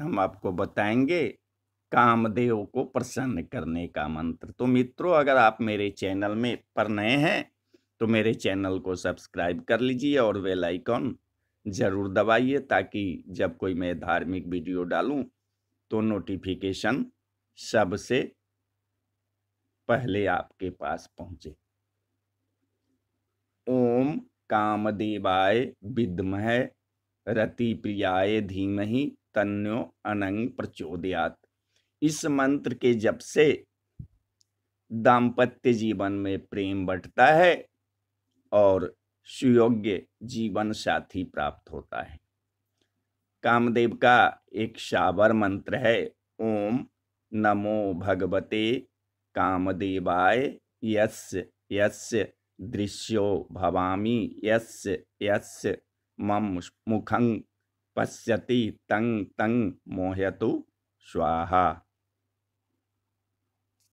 हम आपको बताएंगे कामदेव को प्रसन्न करने का मंत्र तो मित्रों अगर आप मेरे चैनल में पर नए हैं तो मेरे चैनल को सब्सक्राइब कर लीजिए और वेल आइकॉन ज़रूर दबाइए ताकि जब कोई मैं धार्मिक वीडियो डालूं तो नोटिफिकेशन सबसे पहले आपके पास पहुंचे ओम कामदेवाय विद्महे रति प्रियाय धीमहि तन्यो अनंग प्रचोदयात इस मंत्र के जब से दाम्पत्य जीवन में प्रेम बढ़ता है और सुयोग्य जीवन साथी प्राप्त होता है कामदेव का एक शावर मंत्र है ओम नमो भगवते कामदेवाय यस यस दृश्यो भवामी यस यस मम मुखं पश्यति तं तं मोहयतु स्वाहा